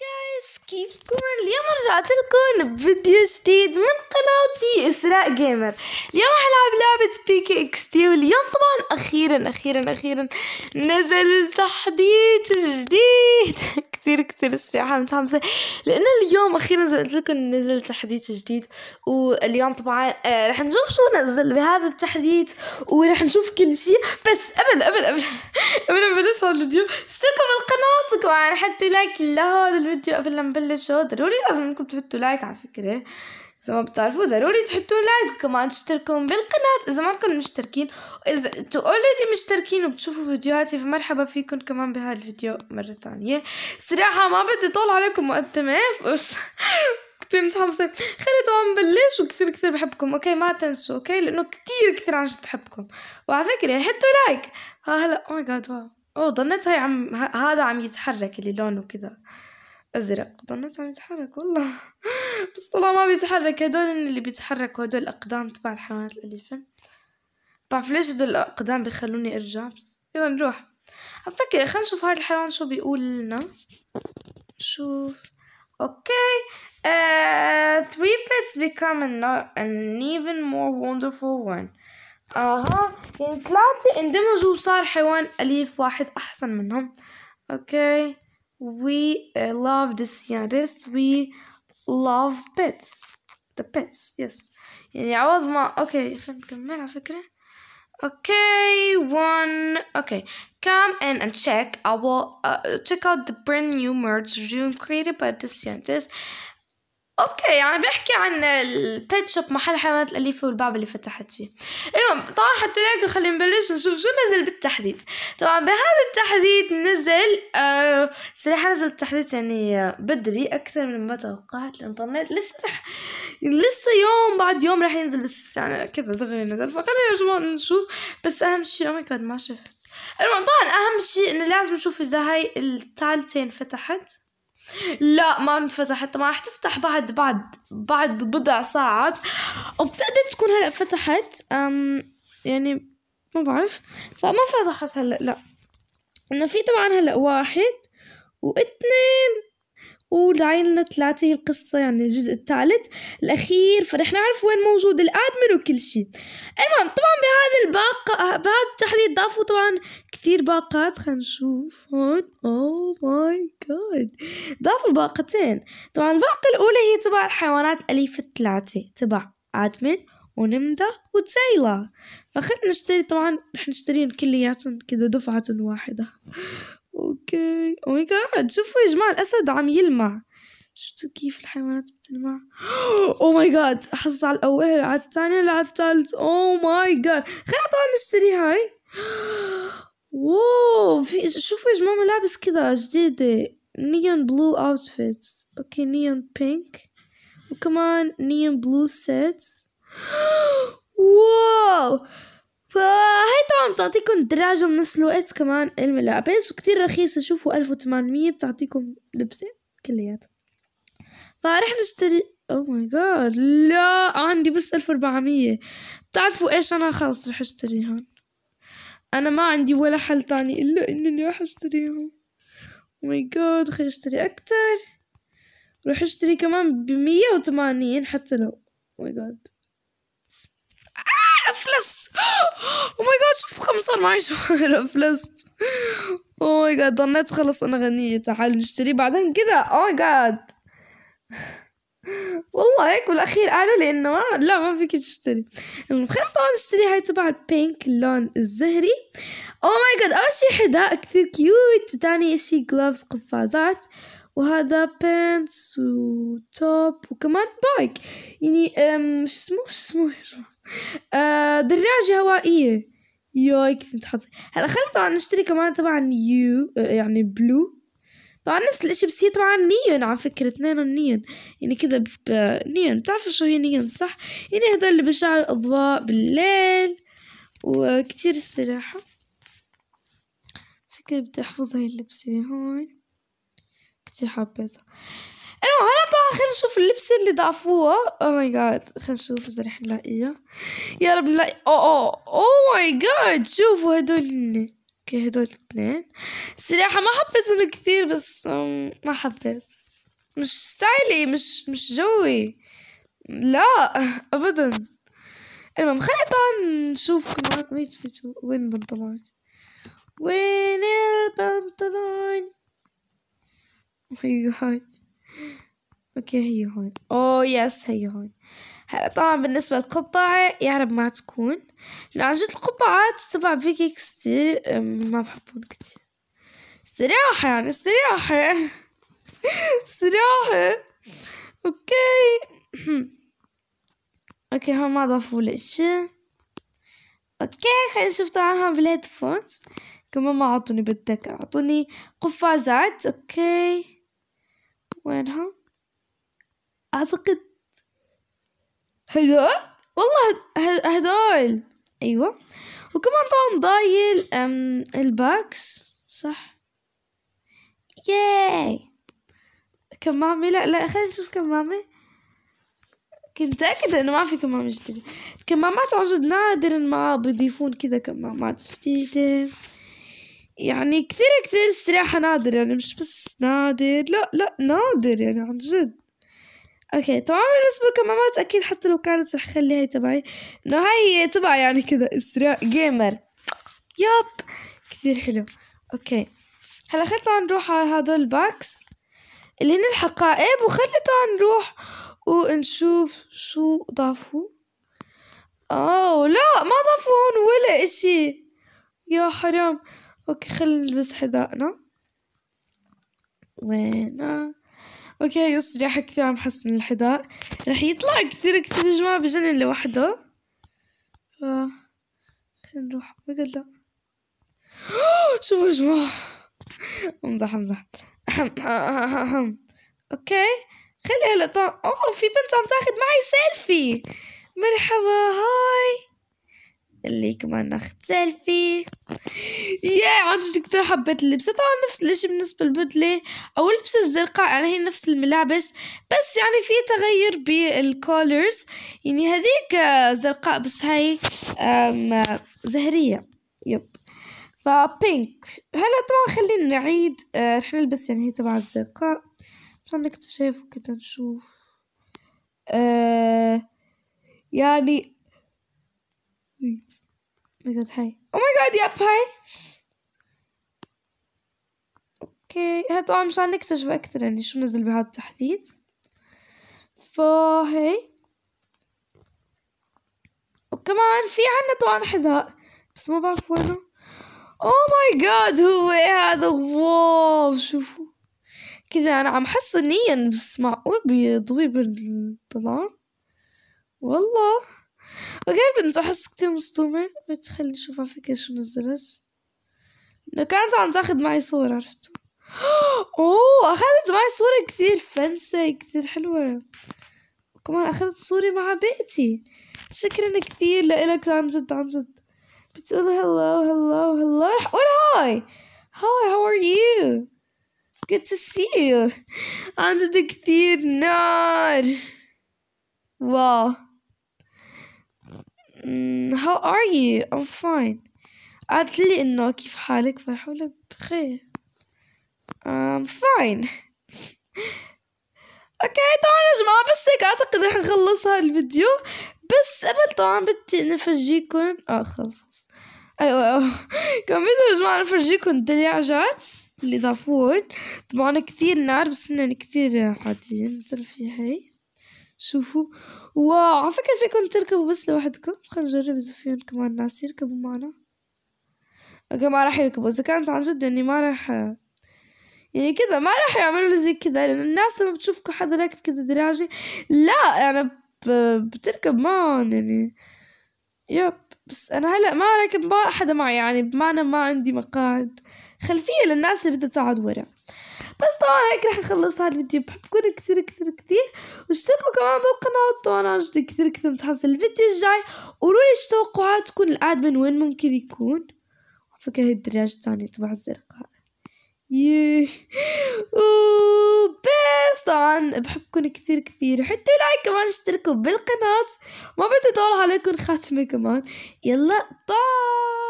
جايز كيفكم اليوم رجعت لكم بفيديو جديد من قناتي اسراء جيمر اليوم حنلعب لعبة بيكي اكس تي واليوم طبعا اخيرا اخيرا اخيرا نزل تحديث جديد كثير كثير سريعة متحمسة لانه اليوم اخيرا زي ما قلت لكم نزل تحديث جديد واليوم طبعا آه، رح نشوف شو نزل بهذا التحديث ورح نشوف كل شيء بس قبل قبل قبل قبل ما نبلش هذا الفيديو اشتركوا بالقناة وكمان حطوا لايك لهذا الفيديو قبل ما نبلشوا ضروري لازم انكم تحطوا لايك على فكره اذا ما بتعرفوا ضروري تحطوا لايك وكمان تشتركوا بالقناه اذا ما انكم مشتركين واذا انتوا اوريدي مشتركين وبتشوفوا فيديوهاتي فمرحبا فيكم كمان بهذا الفيديو مره ثانيه صراحه ما بدي طول عليكم مقدمه بس كتير متحمسة خلي طبعا نبلش وكتير كتير بحبكم اوكي ما تنسوا اوكي لانه كتير كتير عن جد بحبكم وعلى فكرة حطوا لايك ها هلا اوه ماي جاد واو اوه ضنيت هاي عم هذا عم يتحرك اللي لونه كذا ازرق ظنيت عم يتحرك والله بس طلع ما بيتحرك هدول اللي بيتحركوا هدول الاقدام تبع الحيوانات الاليفه بعرف ليش هدول الاقدام بيخلوني ارجع بس يلا نروح عم فكر خلينا نشوف هاي الحيوان شو بيقول لنا شوف أوكي uh, three pets become an, an even more wonderful one. اها يعني ثلاثة اندمجوا وصار حيوان أليف واحد أحسن منهم. اوكي. Okay. we uh, love the scientists we love pets the pets yes I was ما okay okay one okay come in and check I will uh, check out the brand new merge room created by the scientists اوكي عم يعني بحكي عن البيت شوب محل حيوانات الاليفه والباب اللي فتحت فيه المهم طبعا حطوا لك خلينا نبلش نشوف شو نزل بالتحديد طبعا بهذا التحديد نزل آه صراحه نزل التحديد يعني آه، بدري اكثر من ما توقعت الانترنت لسه لسه يوم بعد يوم راح ينزل بس يعني كذا دغري نزل فخلينا نشوف بس اهم شيء اومي oh ما شفت المهم طبعا اهم شيء انه لازم نشوف اذا هاي التالتين فتحت لا ما انفتحت ما راح تفتح بعد بعد بعد بضع ساعات وبتقدر تكون هلا فتحت أم يعني ما بعرف فما فتحت هلا لا انه في طبعا هلا واحد واثنين ولعيلنا ثلاثة هي القصة يعني الجزء الثالث الأخير فرح نعرف وين موجود الآدمن وكل شيء المهم طبعا بهذا الباقة بهذا التحديد ضافوا طبعا كثير باقات خلينا نشوف هون أوه ماي جاد ضافوا باقتين طبعا الباقة الأولى هي تبع الحيوانات الأليفة الثلاثة تبع آدمن ونمدا وتسيلا فخلنا نشتري طبعا رح نشتريهم كلياتهم كذا دفعة واحدة اوكي او oh ماي جاد شوفوا يا جماعه الاسد عم يلمع شفتوا كيف الحيوانات بتلمع او ماي جاد حصة على الاول على الثانية على الثالث او ماي جاد خلينا طبعا نشتري هاي واو في شوفوا يا جماعه ملابس كذا جديده نيون بلو اوتفيت اوكي نيون بينك وكمان نيون بلو سيت واو فهي طبعا بتعطيكم دراجة بنفس الوقت كمان الملابس وكتير رخيصة شوفوا ألف بتعطيكم لبسة كلياتها فرح نشتري او ماي جاد لا عندي بس 1400 بتعرفوا ايش انا خلص رح اشتري هون انا ما عندي ولا حل تاني الا انني رح اشتريهم او ماي جاد خليني اشتري اكتر رح اشتري كمان بمية وثمانين حتى لو او ماي جاد افلست او ماي جاد شوف معي شهر افلست او ماي جاد ظنيت خلص انا غنيه تعال نشتري بعدين كذا او ماي جاد والله هيك بالاخير قالوا لي انه لا ما فيك تشتري المهم طبعا اشتري هاي تبع البينك اللون الزهري او ماي جاد اول شي حذاء كثير كيوت ثاني شي جلوفز قفازات وهذا بانتس وتوب وكمان بايك يعني شو اسمه شو اسمه آه، دراجة هوائية ياي كنت متحمسة هلا خلي طبعا نشتري كمان طبعا يو آه، يعني بلو طبعا نفس الاشي بس هي طبعا نيون على فكرة اثنينهم نيون يعني كذا نيون بتعرفوا شو هي نيون صح؟ يعني هذول اللي بيشعلوا الأضواء بالليل وكتير الصراحة فكرة بدي احفظ هاي اللبسة هون كتير حبيتها انا هلا خلينا نشوف اللبسة اللي ضعفوها او oh ماي جاد خلينا نشوف اذا رح نلاقيها يا رب نلاقي او او او ماي جاد شوفوا هدول اوكي هدول الاثنين صراحة ما حبيتهم كثير بس um، ما حبيت مش ستايلي مش مش جوي لا ابدا المهم خلينا طبعا نشوف كمان ويت وين البنطلون وين البنطلون ماي oh جاد اوكي هي هون اوه يس هي هون هلا طبعا بالنسبة للقبعة يعرب ما تكون لأن عن جد القبعات تبع بيكيكس كتير ما بحبهم كتير استراحة يعني استراحة استراحة اوكي اوكي هون ما ضافوا لي اشي اوكي خلينا نشوف طبعا هون بالهيدفونز كمان ما عطوني بتذكر عطوني قفازات اوكي وينها أعتقد هذول والله هذول أيوة وكمان طبعا ضايل الباكس صح ياي كمامة لا لا خلينا نشوف كمامة كنت متأكدة إنه ما في كمامة جديدة الكمامات عن جد نادرا ما بيضيفون كذا كمامات جديدة يعني كثير كثير استراحة نادر يعني مش بس نادر لا لا نادر يعني عن جد اوكي طبعا بالنسبه للكمامات اكيد حتى لو كانت رح اخلي هاي تبعي انه هاي تبع يعني كذا اسراء جيمر ياب كثير حلو اوكي هلا خلينا طبعا نروح على هدول الباكس اللي هن الحقائب وخلي طبعا نروح ونشوف شو ضافوا اوه لا ما ضافوا هون ولا اشي يا حرام اوكي خلينا نلبس حذائنا وينه اوكي يصرخ كثير عم حسن الحذاء رح يطلع كثير كثير يا جماعة بجنن لوحده ف آه، خلينا نروح بقعد لا شوفوا يا جماعة امزح امزح أه، أه، اوكي خلي هلا طا اوه في بنت عم تاخذ معي سيلفي مرحبا هاي اللي كمان نختل فيه يا عن جد كثير حبيت اللبسة طبعا نفس الاشي بالنسبة للبدلة او اللبسة الزرقاء يعني هي نفس الملابس بس يعني في تغير بالكولرز يعني هذيك آه، زرقاء بس هاي زهرية يب فبينك هلا طبعا خلينا نعيد آه، رح نلبس يعني هي تبع الزرقاء عشان نكتشف وكده نشوف آه، يعني Wait. Oh my god, hi. Oh my god, yep, hi. اوكي هاد طبعا مشان نكتشف اكثر يعني شو نزل بهذا التحديث فهي وكمان في عنا طبعا حذاء بس ما بعرف وينه اوه ماي جاد هو هذا واو شوفوا كذا انا عم حس نيا بس معقول بيضوي بالظلام والله وقال بنت أحس كتير مصدومة قلت خلي أشوف على فكرة شو نزلت إنه كانت عم تاخد معي صور عرفتوا أوه أخذت معي صورة كثير فنسة كثير حلوة كمان أخذت صورة مع بيتي شكرا كثير لإلك عن جد عن جد بتقول هلو هلو رح قول هاي هاي هاو ار يو good to see you عن جد كثير نار واو Mm, how are you I'm fine قالت لي انه كيف حالك فرح ولا بخير I'm um, fine اوكي طبعا يا جماعة بس هيك اعتقد رح نخلص هذا الفيديو بس قبل طبعا بدي نفرجيكم اه خلص ايوه ايوه كان بدي يا جماعة نفرجيكم الدراجات اللي ضافوهم طبعا كثير نار بس هن كثير حاطين مثل في هي شوفوا واو فكرة فيكم تركبوا بس لوحدكم خلينا نجرب إذا فيهم كمان ناس يركبوا معنا أوكي ما راح يركبوا إذا كانت عن جد إني ما راح يعني كذا ما راح يعملوا لي زي كذا لأن الناس لما بتشوفكم حدا راكب كذا دراجة لا انا بتركب معهم يعني يب بس أنا هلأ ما راكب ما حدا معي يعني بمعنى ما عندي مقاعد خلفية للناس اللي بدها تقعد ورا بس طبعا هيك رح نخلص هذا الفيديو بحبكم كثير كثير كثير واشتركوا كمان بالقناة طبعا عن جد كثير كثير متحمسة للفيديو الجاي قولوا لي ايش توقعاتكم الادمن وين ممكن يكون على فكرة هي الدراجة الثانية تبع الزرقاء ييه بس طبعا بحبكم كثير كثير حطوا لايك كمان اشتركوا بالقناة ما بدي اطول عليكم خاتمة كمان يلا باي